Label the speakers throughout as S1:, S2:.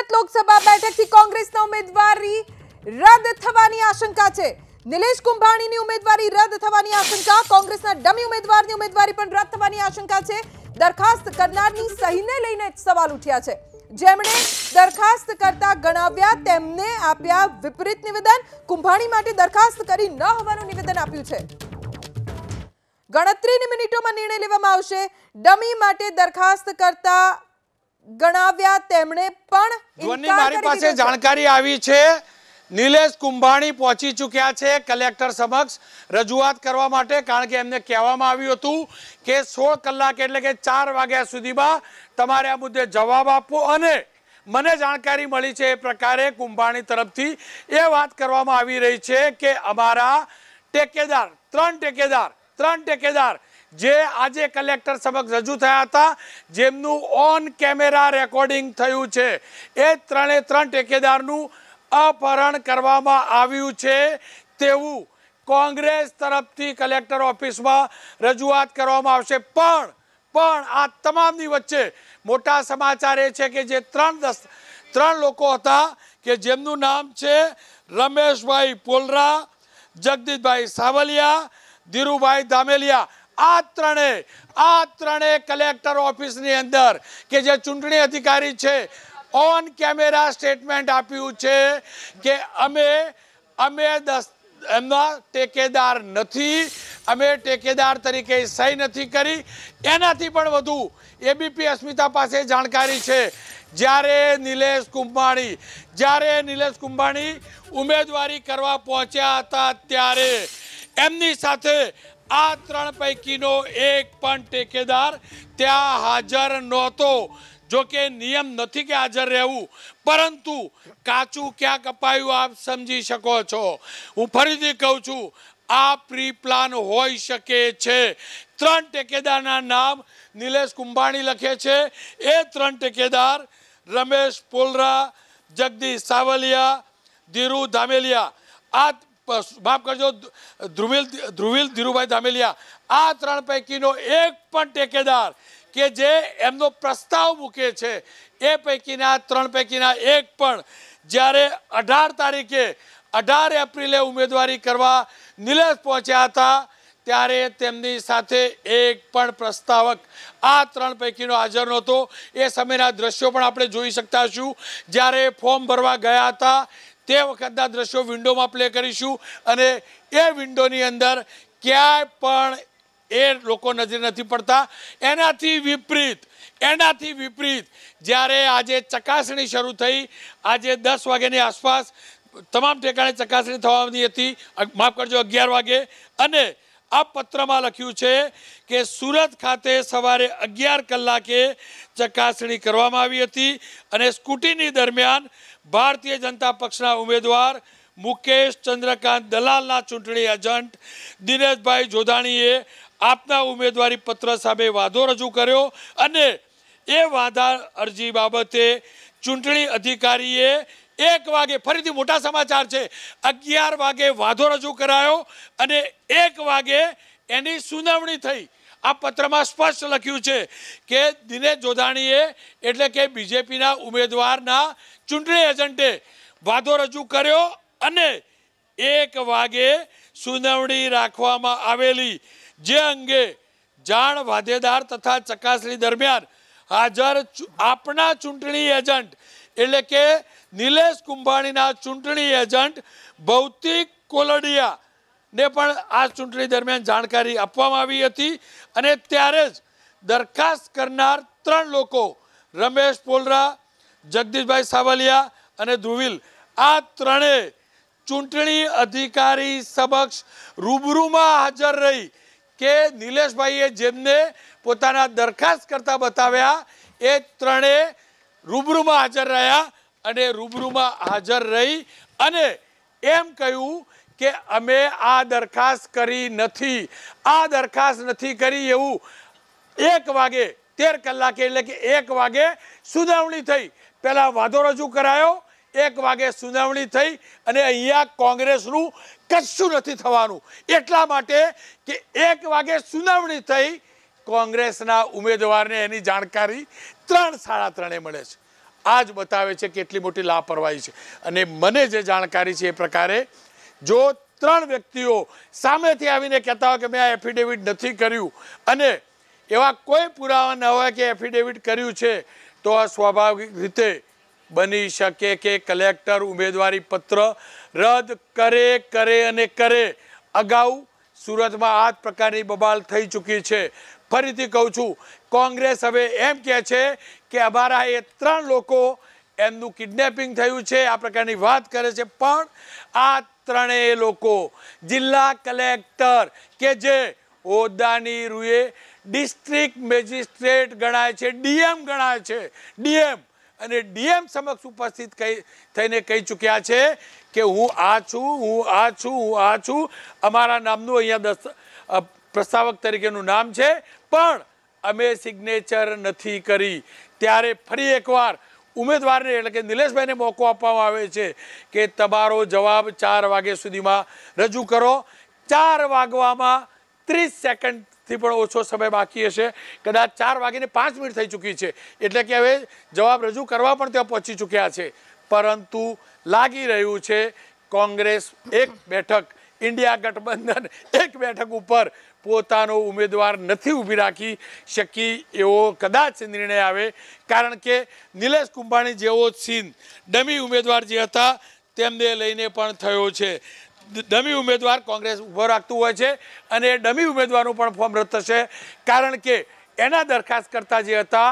S1: સુરત લોકસભા બેઠકથી કોંગ્રેસના ઉમેદવારી રદ થવાની આશંકા છે નિલેશ કુંભાણીની ઉમેદવારી રદ થવાની આશંકા કોંગ્રેસના ડમી ઉમેદવારની ઉમેદવારી પણ રદ થવાની આશંકા છે દરખાસ્ત કરનારની સહીને લઈને સવાલ ઉઠ્યા છે જેમણે દરખાસ્ત કરતા ગણાવ્યા તેમને આપ્યા વિપરીત નિવેદન કુંભાણી માટે દરખાસ્ત કરી ન હોવાનું નિવેદન આપ્યું છે ગણતરીની મિનિટોમાં નિર્ણય લેવામાં આવશે ડમી માટે દરખાસ્ત કરતા ગણાવ્યા તેમણે પણ ધ્વની મારી પાસે જાણકારી આવી છે નિલેશ કુંભાણી પહોંચી ચૂક્યા છે કલેક્ટર સમક્ષ રજૂઆત કરવા માટે કારણ કે એમને કહેવામાં આવ્યું હતું કે સોળ કલાક એટલે કે ચાર વાગ્યા સુધીમાં તમારે આ મુદ્દે જવાબ આપવો અને મને જાણકારી મળી છે એ પ્રકારે કુંભાણી તરફથી એ વાત કરવામાં આવી રહી છે કે અમારા ટેકેદાર ત્રણ ટેકેદાર ત્રણ ટેકેદાર જે આજે કલેક્ટર સમક્ષ રજૂ થયા હતા જેમનું ઓન કેમેરા રેકોર્ડિંગ થયું છે એ ત્રણે ત્રણ ટેકેદારનું અપહરણ કરવામાં આવ્યું છે તેવું કોંગ્રેસ તરફથી કલેક્ટર ઓફિસમાં રજૂઆત કરવામાં આવશે પણ પણ આ તમામની વચ્ચે મોટા સમાચાર એ છે કે જે ત્રણ દસ ત્રણ લોકો હતા કે જેમનું નામ છે રમેશભાઈ પોલરા જગદીશભાઈ સાવલિયા ધીરુભાઈ ધામેલિયા આ ત્રણે આ ત્રણે કલેક્ટર ઓફિસની અંદર કે જે ચૂંટણી અધિકારી છે ઓન કેમેરા સ્ટેટમેન્ટ આપ્યું છે કે અમે અમે દસ એમના ટેકેદાર નથી અમે ટેકેદાર તરીકે સહી નથી કરી એનાથી પણ વધુ એબીપી અસ્મિતા પાસે જાણકારી છે જ્યારે નિલેશ કુંભાણી જ્યારે નિલેશ કુંભાણી ઉમેદવારી કરવા પહોંચ્યા હતા ત્યારે એમની સાથે આ ત્રણ પૈકીનો એક પણ ટેકેદાર ત્યાં હાજર નહોતો જોકે નિયમ નથી કે હાજર રહેવું પરંતુ કાચું ક્યાં કપાયું આપ સમજી શકો છો હું ફરીથી કહું છું આ પ્રી પ્લાન હોઈ શકે છે ત્રણ ટેકેદારના નામ નિલેશ કુંભાણી લખે છે એ ત્રણ ટેકેદાર રમેશ પોલરા જગદીશ સાવલિયા ધીરુ ધામેલિયા આ માફ કરજો ધ્રુવિલ ધ્રુવિલ ધીરુભાઈ ધામેલિયા આ ત્રણ પૈકીનો એક પણ ટેકેદાર કે જે એમનો પ્રસ્તાવ મૂકે છે એ પૈકીના ત્રણ પૈકીના એક પણ જ્યારે અઢાર તારીખે અઢાર એપ્રિલે ઉમેદવારી કરવા નિલેશ પહોંચ્યા હતા ત્યારે તેમની સાથે એક પણ પ્રસ્તાવક આ ત્રણ પૈકીનો હાજર નહોતો એ સમયના દ્રશ્યો પણ આપણે જોઈ શકતા છું જ્યારે ફોર્મ ભરવા ગયા હતા તે વખતના દ્રશ્યો વિન્ડોમાં પ્લે કરીશું અને એ વિન્ડોની અંદર ક્યાંય પણ એ લોકો નજરે નથી પડતા એનાથી વિપરીત એનાથી વિપરીત જ્યારે આજે ચકાસણી શરૂ થઈ આજે દસ વાગ્યાની આસપાસ તમામ ઠેકાણે ચકાસણી થવાની હતી માફ કરજો અગિયાર વાગે અને આ પત્રમાં લખ્યું છે કે સુરત ખાતે સવારે અગિયાર કલાકે ચકાસણી કરવામાં આવી હતી અને સ્કૂટીની દરમિયાન ભારતીય જનતા પક્ષના ઉમેદવાર મુકેશ ચંદ્રકાંત દલાલના ચૂંટણી એજન્ટ દિનેશભાઈ જોધાણીએ આપના ઉમેદવારી પત્ર સામે વાંધો રજૂ કર્યો અને એ વાંધા અરજી બાબતે ચૂંટણી અધિકારીએ એક વાગે ફરીથી મોટા સમાચાર છે અગિયાર વાગે વાધો રજૂ કરાયો અને એક વાગે એની સુનાવણી થઈ આ પત્રમાં સ્પષ્ટ લખ્યું છે કે દિનેશ જોધાણીએ એટલે કે બીજેપીના ઉમેદવારના ચૂંટણી એજન્ટે વાધો રજૂ કર્યો અને એક વાગે સુનાવણી રાખવામાં આવેલી જે અંગે જાણ વાધેદાર તથા ચકાસણી દરમિયાન હાજર આપના ચૂંટણી એજન્ટ એટલે કે નિલેશ કુંભાણીના ચૂંટણી એજન્ટ ભૌતિક કોલડિયાને પણ આ ચૂંટણી દરમિયાન જાણકારી આપવામાં આવી હતી અને ત્યારે જ દરખાસ્ત કરનાર ત્રણ લોકો રમેશ પોલરા જગદીશભાઈ સાવલિયા અને ધ્રુવિલ આ ત્રણે ચૂંટણી અધિકારી સમક્ષ રૂબરૂમાં હાજર રહી કે નિલેશભાઈએ જેમને પોતાના દરખાસ્ત કરતા બતાવ્યા એ ત્રણે રૂબરૂમાં હાજર રહ્યા અને રૂબરૂમાં હાજર રહી અને એમ કહ્યું કે અમે આ દરખાસ્ત કરી નથી આ દરખાસ્ત નથી કરી એવું એક વાગે તેર કલાકે એટલે કે એક વાગે સુનાવણી થઈ પહેલાં વાંધો રજૂ કરાયો એક વાગે સુનાવણી થઈ અને અહીંયા કોંગ્રેસનું કશું નથી થવાનું એટલા માટે કે એક વાગે સુનાવણી થઈ કોંગ્રેસના ઉમેદવારને એની જાણકારી ત્રણ સાડા ત્રણે મળે છે આ જ બતાવે છે કેટલી મોટી લાપરવાહી છે અને મને જે જાણકારી છે એ પ્રકારે જો ત્રણ વ્યક્તિઓ સામેથી આવીને કહેતા હોય કે મેં આ એફિડેવિટ નથી કર્યું અને એવા કોઈ પુરાવા ન હોય કે એફિડેવિટ કર્યું છે તો આ સ્વાભાવિક રીતે બની શકે કે કલેક્ટર ઉમેદવારી પત્ર રદ કરે કરે અને કરે અગાઉ સુરતમાં આ પ્રકારની બબાલ થઈ ચૂકી છે ફરીથી કહું છું કોંગ્રેસ હવે એમ કહે છે કે અમારા એ ત્રણ લોકો એમનું કિડનેપિંગ થયું છે આ પ્રકારની વાત કરે છે પણ આ ત્રણેય લોકો જિલ્લા કલેક્ટર કે જે હોદ્દાની રૂએ ડિસ્ટ્રિક્ટ મેજિસ્ટ્રેટ ગણાય છે ડીએમ ગણાય છે ડીએમ અને ડીએમ સમક્ષ ઉપસ્થિત કહી થઈને કહી ચૂક્યા છે કે હું આ છું હું આ છું હું આ છું અમારા નામનું અહીંયા દસ્ત પ્રસ્તાવક તરીકેનું નામ છે પણ અમે સિગ્નેચર નથી કરી ત્યારે ફરી એકવાર ઉમેદવારને એટલે કે નિલેશભાઈને મોકો આપવામાં આવે છે કે તમારો જવાબ ચાર વાગ્યા સુધીમાં રજૂ કરો ચાર વાગવામાં ત્રીસ સેકન્ડ કલાકથી પણ ઓછો સમય બાકી હશે કદાચ ચાર વાગીને પાંચ મિનિટ થઈ ચૂકી છે એટલે કે હવે જવાબ રજૂ કરવા પણ ત્યાં પહોંચી ચૂક્યા છે પરંતુ લાગી રહ્યું છે કોંગ્રેસ એક બેઠક ઇન્ડિયા ગઠબંધન એક બેઠક ઉપર પોતાનો ઉમેદવાર નથી ઊભી રાખી શકી એવો કદાચ નિર્ણય આવે કારણ કે નિલેશ કુંભાણી જેવો સીન ડમી ઉમેદવાર જે હતા તેમને લઈને પણ થયો છે ડમી ઉમેદવાર કોંગ્રેસ ઊભો રાખતું હોય છે અને ડમી ઉમેદવારનું પણ ફોર્મ રદ થશે કારણ કે એના દરખાસ્ત કરતા જે હતા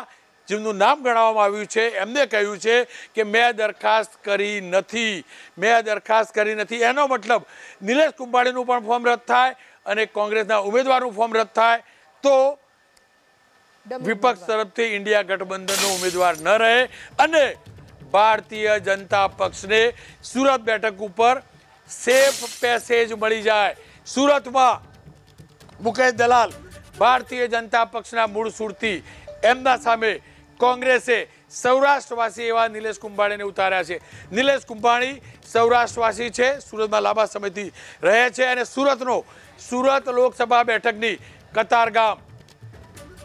S1: જેમનું નામ ગણાવવામાં આવ્યું છે એમને કહ્યું છે કે મેં દરખાસ્ત કરી નથી મેં દરખાસ્ત કરી નથી એનો મતલબ નિલેશ કુંભાણીનું પણ ફોર્મ રદ થાય અને કોંગ્રેસના ઉમેદવારનું ફોર્મ રદ થાય તો વિપક્ષ તરફથી ઇન્ડિયા ગઠબંધનનો ઉમેદવાર ન રહે અને ભારતીય જનતા પક્ષને સુરત બેઠક ઉપર સેફ પેસેજ મળી જાય સુરતમાં મુકેશ દલાલ ભારતીય જનતા પક્ષના મૂળ સુરતી એમના સામે કોંગ્રેસે સૌરાષ્ટ્રવાસી એવા નિલેશ કુંભાણીને ઉતાર્યા છે નિલેશ કુંભાણી સૌરાષ્ટ્રવાસી છે સુરતમાં લાંબા સમયથી રહે છે અને સુરતનો સુરત લોકસભા બેઠકની કતારગામ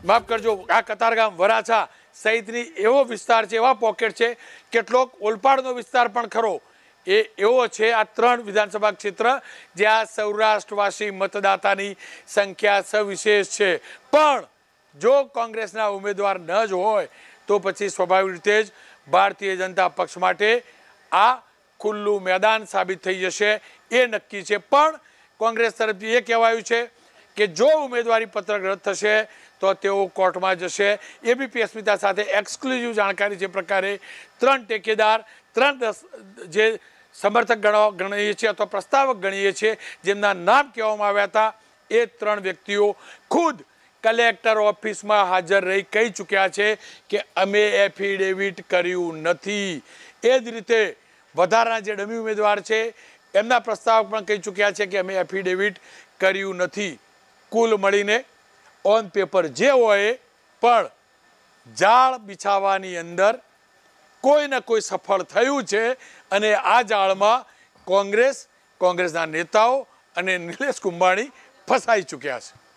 S1: માફ કરજો આ કતારગામ વરાછા સહિતની એવો વિસ્તાર છે એવા પોકેટ છે કેટલોક ઓલપાડનો વિસ્તાર પણ ખરો એ એવો છે આ ત્રણ વિધાનસભા ક્ષેત્ર જ્યાં સૌરાષ્ટ્રવાસી મતદાતાની સંખ્યા સવિશેષ છે પણ જો કોંગ્રેસના ઉમેદવાર ન જ હોય તો પછી સ્વાભાવિક રીતે જ ભારતીય જનતા પક્ષ માટે આ ખુલ્લું મેદાન સાબિત થઈ જશે એ નક્કી છે પણ કોંગ્રેસ તરફથી એ કહેવાયું છે કે જો ઉમેદવારી પત્રક રદ થશે તો તેઓ કોર્ટમાં જશે એબીપી અસ્મિતા સાથે એક્સક્લુઝિવ જાણકારી જે પ્રકારે ત્રણ ટેકેદાર ત્રણ જે સમર્થક ગણો ગણીએ છીએ અથવા પ્રસ્તાવક ગણીએ છીએ જેમના નામ કહેવામાં આવ્યા હતા એ ત્રણ વ્યક્તિઓ ખુદ કલેક્ટર ઓફિસમાં હાજર રહી કહી ચૂક્યા છે કે અમે એફિડેવિટ કર્યું નથી એ જ રીતે વધારાના જે ડમી ઉમેદવાર છે એમના પ્રસ્તાવક પણ કહી ચૂક્યા છે કે અમે એફિડેવિટ કર્યું નથી કુલ મળીને ઓન પેપર જે હોય પણ જાળ બિછાવવાની અંદર કોઈ ને કોઈ સફળ થયું છે અને આ જાળમાં કોંગ્રેસ કોંગ્રેસના નેતાઓ અને નિલેશ કુંભાણી ફસાઈ ચૂક્યા છે